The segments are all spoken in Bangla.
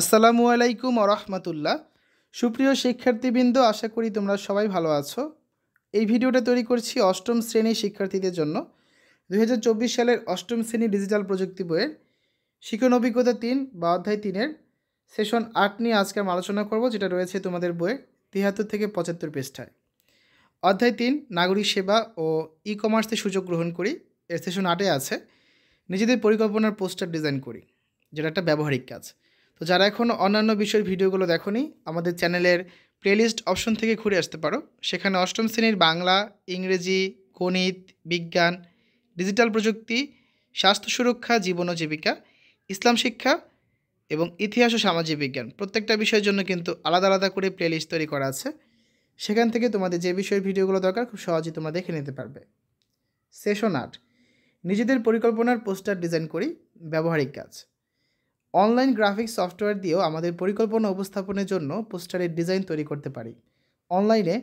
আসসালামু আলাইকুম আরহামতুল্লাহ সুপ্রিয় শিক্ষার্থীবৃন্দ আশা করি তোমরা সবাই ভালো আছো এই ভিডিওটা তৈরি করছি অষ্টম শ্রেণীর শিক্ষার্থীদের জন্য দু সালের অষ্টম শ্রেণী ডিজিটাল প্রযুক্তি বইয়ের শিক্ষণ অভিজ্ঞতা তিন বা অধ্যায় তিনের সেশন আট নিয়ে আজকে আমি আলোচনা করব যেটা রয়েছে তোমাদের বইয়ের তিয়াত্তর থেকে পঁচাত্তর পৃষ্ঠায় অধ্যায় তিন নাগরিক সেবা ও ই কমার্সের সুযোগ গ্রহণ করি এর সেশন আটে আছে নিজেদের পরিকল্পনার পোস্টার ডিজাইন করি যেটা একটা ব্যবহারিক কাজ তো যারা এখন অন্যান্য বিষয়ের ভিডিওগুলো দেখনি আমাদের চ্যানেলের প্লেলিস্ট অপশন থেকে ঘুরে আসতে পারো সেখানে অষ্টম শ্রেণীর বাংলা ইংরেজি গণিত বিজ্ঞান ডিজিটাল প্রযুক্তি স্বাস্থ্য সুরক্ষা জীবন ও জীবিকা ইসলাম শিক্ষা এবং ইতিহাস ও সামাজিক বিজ্ঞান প্রত্যেকটা বিষয়ের জন্য কিন্তু আলাদা আলাদা করে প্লেলিস্ট তৈরি করা আছে সেখান থেকে তোমাদের যে বিষয়ের ভিডিওগুলো দরকার খুব সহজেই তোমরা দেখে নিতে পারবে সেশন আট নিজেদের পরিকল্পনার পোস্টার ডিজাইন করি ব্যবহারিক কাজ অনলাইন গ্রাফিক্স সফটওয়্যার দিয়েও আমাদের পরিকল্পনা উপস্থাপনের জন্য পোস্টারের ডিজাইন তৈরি করতে পারি অনলাইনে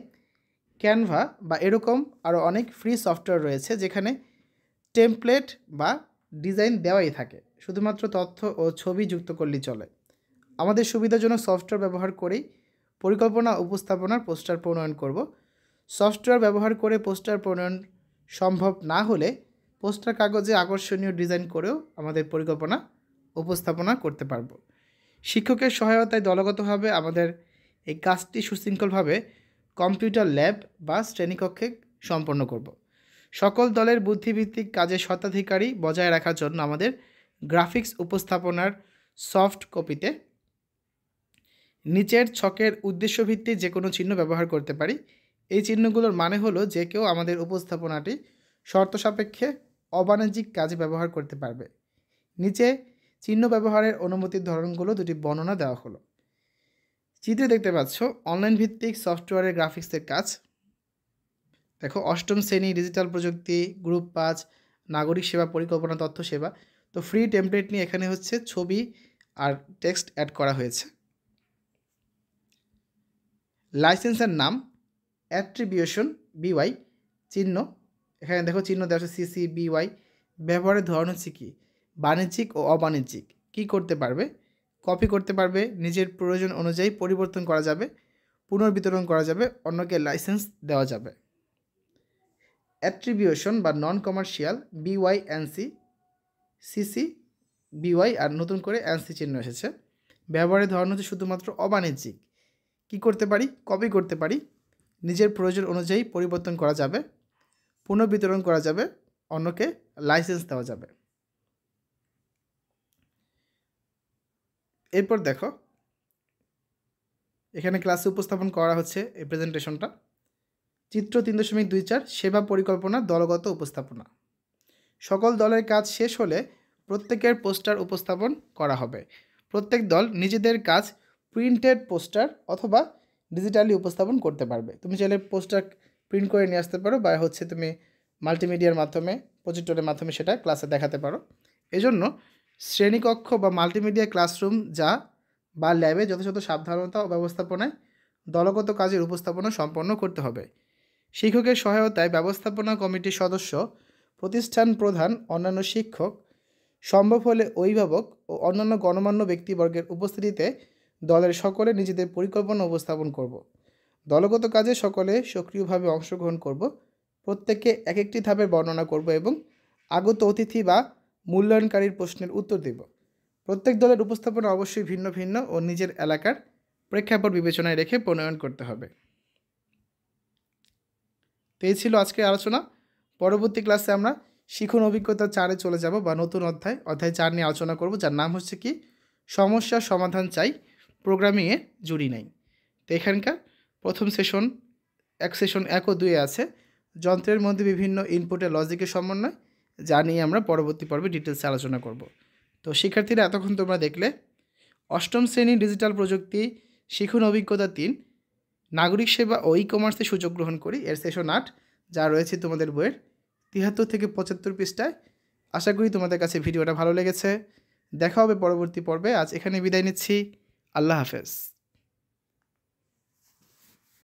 ক্যানভা বা এরকম আরও অনেক ফ্রি সফটওয়্যার রয়েছে যেখানে টেমপ্লেট বা ডিজাইন দেওয়াই থাকে শুধুমাত্র তথ্য ও ছবি যুক্ত করলেই চলে আমাদের সুবিধাজনক সফটওয়্যার ব্যবহার করেই পরিকল্পনা উপস্থাপনার পোস্টার প্রণয়ন করব সফটওয়্যার ব্যবহার করে পোস্টার প্রণয়ন সম্ভব না হলে পোস্টার কাগজে আকর্ষণীয় ডিজাইন করেও আমাদের পরিকল্পনা উপস্থাপনা করতে পারব শিক্ষকের সহায়তায় দলগতভাবে আমাদের এই কাজটি সুশৃঙ্খলভাবে কম্পিউটার ল্যাব বা শ্রেণীকক্ষে সম্পন্ন করব। সকল দলের বুদ্ধিভিত্তিক কাজের স্বত্বাধিকারী বজায় রাখার জন্য আমাদের গ্রাফিক্স উপস্থাপনার সফট কপিতে নিচের ছকের উদ্দেশ্যভিত্তিক যে কোনো চিহ্ন ব্যবহার করতে পারি এই চিহ্নগুলোর মানে হলো যে কেউ আমাদের উপস্থাপনাটি শর্ত সাপেক্ষে অবাণিজ্যিক কাজে ব্যবহার করতে পারবে নিচে চিহ্ন ব্যবহারের অনুমতির ধরনগুলো দুটি বর্ণনা দেওয়া হলো চিত্রে দেখতে পাচ্ছ অনলাইন ভিত্তিক সফটওয়্যারের গ্রাফিক্সের কাজ দেখো অষ্টম শ্রেণী ডিজিটাল প্রযুক্তি গ্রুপ পাঁচ নাগরিক সেবা পরিকল্পনা তথ্য সেবা তো ফ্রি টেমপ্লেট নিয়ে এখানে হচ্ছে ছবি আর টেক্সট অ্যাড করা হয়েছে লাইসেন্সের নাম অ্যাট্রিবিউশন বিওয়াই চিহ্ন এখানে দেখো চিহ্ন দেওয়া হচ্ছে সিসি বিওয়াই ব্যবহারের ধরন হচ্ছে কী বাণিজ্যিক ও অবাণিজ্যিক কি করতে পারবে কপি করতে পারবে নিজের প্রয়োজন অনুযায়ী পরিবর্তন করা যাবে পুনর্বিতরণ করা যাবে অন্যকে লাইসেন্স দেওয়া যাবে অ্যাট্রিবিউশন বা non commercial BY NC CC BY আর নতুন করে এনসি চিহ্ন এসেছে ব্যবহারের ধরন হচ্ছে শুধুমাত্র অবাণিজ্যিক কি করতে পারি কপি করতে পারি নিজের প্রয়োজন অনুযায়ী পরিবর্তন করা যাবে পুনর্বিতরণ করা যাবে অন্যকে লাইসেন্স দেওয়া যাবে এরপর দেখো এখানে ক্লাসে উপস্থাপন করা হচ্ছে এই প্রেজেন্টেশনটা চিত্র তিন দশমিক দুই চার সেবা পরিকল্পনা দলগত উপস্থাপনা সকল দলের কাজ শেষ হলে প্রত্যেকের পোস্টার উপস্থাপন করা হবে প্রত্যেক দল নিজেদের কাজ প্রিন্টেড পোস্টার অথবা ডিজিটালি উপস্থাপন করতে পারবে তুমি চাইলে পোস্টার প্রিন্ট করে নিয়ে আসতে পারো বা হচ্ছে তুমি মাল্টিমিডিয়ার মাধ্যমে প্রজেক্টরের মাধ্যমে সেটা ক্লাসে দেখাতে পারো এজন্য শ্রেণীকক্ষ বা মাল্টিমিডিয়া ক্লাসরুম যা বা ল্যাবে যথাযথ সাবধানতা ও ব্যবস্থাপনায় দলগত কাজের উপস্থাপনা সম্পন্ন করতে হবে শিক্ষকের সহায়তায় ব্যবস্থাপনা কমিটির সদস্য প্রতিষ্ঠান প্রধান অন্যান্য শিক্ষক সম্ভব হলে অভিভাবক ও অন্যান্য গণমান্য ব্যক্তিবর্গের উপস্থিতিতে দলের সকলে নিজেদের পরিকল্পনা উপস্থাপন করব। দলগত কাজে সকলে সক্রিয়ভাবে অংশগ্রহণ করব প্রত্যেককে এক একটি ধাপের বর্ণনা করব এবং আগত অতিথি বা মূল্যায়নকারীর প্রশ্নের উত্তর দেব প্রত্যেক দলের উপস্থাপনা অবশ্যই ভিন্ন ভিন্ন ও নিজের এলাকার প্রেক্ষাপট বিবেচনায় রেখে প্রণয়ন করতে হবে তো এই ছিল আজকের আলোচনা পরবর্তী ক্লাসে আমরা শিখন অভিজ্ঞতা চারে চলে যাব বা নতুন অধ্যায় অধ্যায় চার নিয়ে আলোচনা করব যার নাম হচ্ছে কি সমস্যা সমাধান চাই প্রোগ্রামিংয়ে জুড়ি নাই তো এখানকার প্রথম সেশন এক সেশন এক ও দুয়ে আছে যন্ত্রের মধ্যে বিভিন্ন ইনপুটে লজিকের সমন্বয় যা নিয়ে আমরা পরবর্তী পর্বে ডিটেলসে আলোচনা করব তো শিক্ষার্থীরা এতক্ষণ তোমরা দেখলে অষ্টম শ্রেণী ডিজিটাল প্রযুক্তি শিখুন অভিজ্ঞতা তিন নাগরিক সেবা ও ই কমার্সে সুযোগ গ্রহণ করি এর সেশন আট যা রয়েছে তোমাদের বইয়ের তিয়াত্তর থেকে পঁচাত্তর পৃষ্ঠায় আশা করি তোমাদের কাছে ভিডিওটা ভালো লেগেছে দেখা হবে পরবর্তী পর্বে আজ এখানে বিদায় নিচ্ছি আল্লাহ হাফেজ